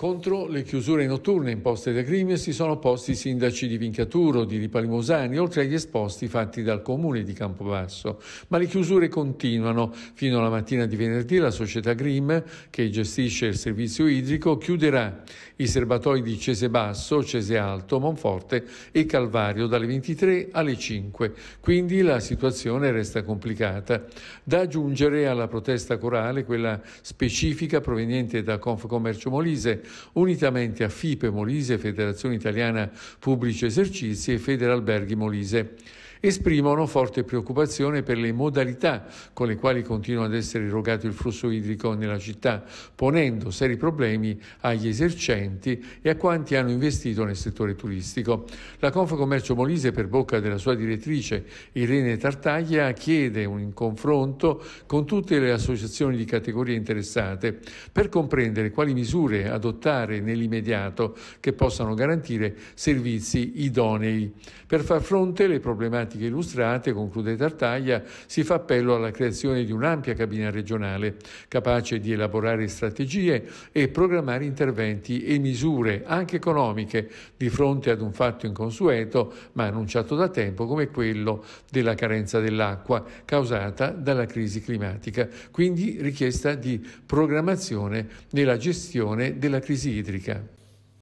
Contro le chiusure notturne imposte da Crimea si sono posti i sindaci di Vincaturo, di Ripalimosani, oltre agli esposti fatti dal comune di Campobasso. Ma le chiusure continuano. Fino alla mattina di venerdì la società Grim, che gestisce il servizio idrico, chiuderà i serbatoi di Cesebasso, Basso, Cese Alto, Monforte e Calvario dalle 23 alle 5. Quindi la situazione resta complicata. Da aggiungere alla protesta corale quella specifica proveniente da Confcommercio Molise unitamente a FIPE Molise, Federazione Italiana Pubblici Esercizi e Federalberghi Molise esprimono forte preoccupazione per le modalità con le quali continua ad essere erogato il flusso idrico nella città, ponendo seri problemi agli esercenti e a quanti hanno investito nel settore turistico. La Confcommercio Molise, per bocca della sua direttrice Irene Tartaglia, chiede un confronto con tutte le associazioni di categorie interessate per comprendere quali misure adottare adottare nell'immediato che possano garantire servizi idonei. Per far fronte alle problematiche illustrate, conclude Tartaglia, si fa appello alla creazione di un'ampia cabina regionale capace di elaborare strategie e programmare interventi e misure, anche economiche, di fronte ad un fatto inconsueto ma annunciato da tempo come quello della carenza dell'acqua causata dalla crisi climatica. Quindi richiesta di programmazione nella gestione della crisi crisi idrica.